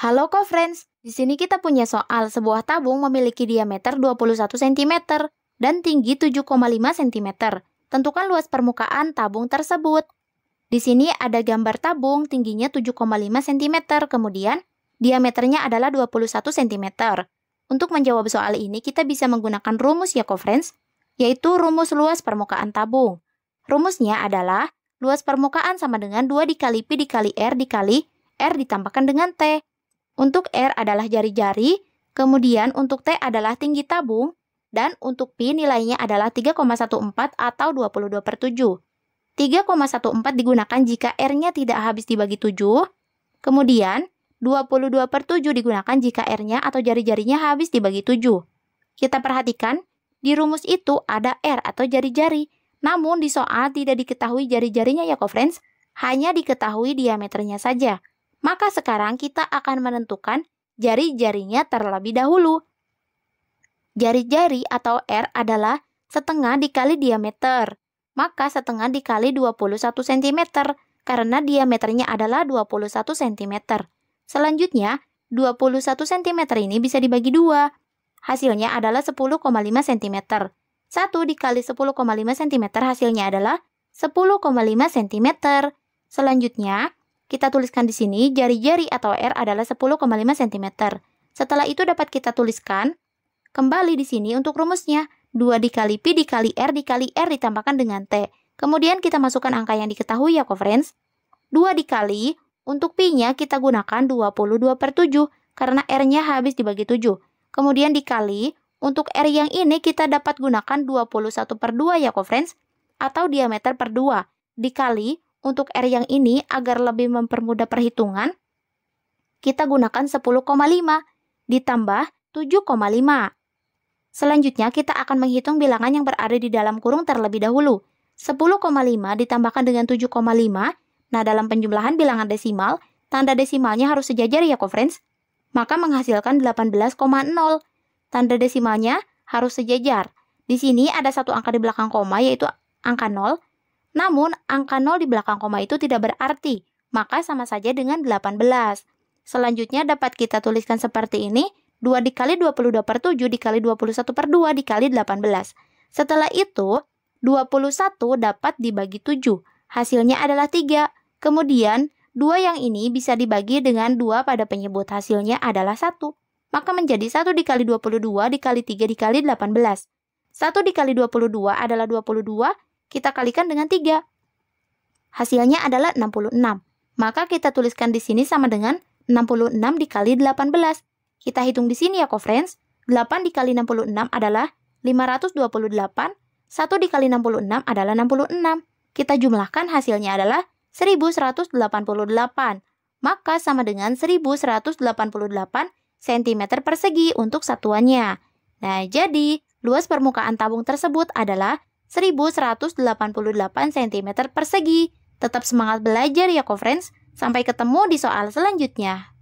Halo co-friends, di sini kita punya soal sebuah tabung memiliki diameter 21 cm dan tinggi 7,5 cm. Tentukan luas permukaan tabung tersebut. Di sini ada gambar tabung tingginya 7,5 cm, kemudian diameternya adalah 21 cm. Untuk menjawab soal ini kita bisa menggunakan rumus ya co-friends, yaitu rumus luas permukaan tabung. Rumusnya adalah luas permukaan sama dengan 2 dikali pi dikali R dikali R ditambahkan dengan T. Untuk R adalah jari-jari, kemudian untuk T adalah tinggi tabung, dan untuk Pi nilainya adalah 3,14 atau 22 per 7. 3,14 digunakan jika R-nya tidak habis dibagi 7, kemudian 22 per 7 digunakan jika R-nya atau jari-jarinya habis dibagi 7. Kita perhatikan, di rumus itu ada R atau jari-jari, namun di soal tidak diketahui jari-jarinya ya, friends, hanya diketahui diameternya saja. Maka sekarang kita akan menentukan jari-jarinya terlebih dahulu. Jari-jari atau R adalah setengah dikali diameter. Maka setengah dikali 21 cm karena diameternya adalah 21 cm. Selanjutnya, 21 cm ini bisa dibagi dua. Hasilnya adalah 10,5 cm. 1 dikali 10,5 cm hasilnya adalah 10,5 cm. Selanjutnya, kita tuliskan di sini, jari-jari atau R adalah 10,5 cm. Setelah itu dapat kita tuliskan kembali di sini untuk rumusnya. 2 dikali P dikali R dikali R ditambahkan dengan T. Kemudian kita masukkan angka yang diketahui ya, friends. 2 dikali, untuk P-nya kita gunakan 22 per 7, karena R-nya habis dibagi 7. Kemudian dikali, untuk R yang ini kita dapat gunakan 21 per 2 ya, friends, atau diameter per 2. Dikali, untuk R yang ini, agar lebih mempermudah perhitungan, kita gunakan 10,5 ditambah 7,5. Selanjutnya, kita akan menghitung bilangan yang berada di dalam kurung terlebih dahulu. 10,5 ditambahkan dengan 7,5. Nah, dalam penjumlahan bilangan desimal, tanda desimalnya harus sejajar ya, friends. Maka menghasilkan 18,0. Tanda desimalnya harus sejajar. Di sini ada satu angka di belakang koma, yaitu angka 0, namun, angka 0 di belakang koma itu tidak berarti, maka sama saja dengan 18. Selanjutnya dapat kita tuliskan seperti ini, 2 dikali 22 per 7 dikali 21 per 2 dikali 18. Setelah itu, 21 dapat dibagi 7, hasilnya adalah 3. Kemudian, 2 yang ini bisa dibagi dengan 2 pada penyebut hasilnya adalah 1. Maka menjadi 1 dikali 22 dikali 3 dikali 18. 1 dikali 22 adalah 22, kita kalikan dengan 3. Hasilnya adalah 66. Maka kita tuliskan di sini sama dengan 66 dikali 18. Kita hitung di sini ya, co-friends. 8 dikali 66 adalah 528, 1 dikali 66 adalah 66. Kita jumlahkan hasilnya adalah 1188. Maka sama dengan 1188 cm persegi untuk satuannya. Nah, jadi luas permukaan tabung tersebut adalah 1188 cm persegi. Tetap semangat belajar ya, co-friends. Sampai ketemu di soal selanjutnya.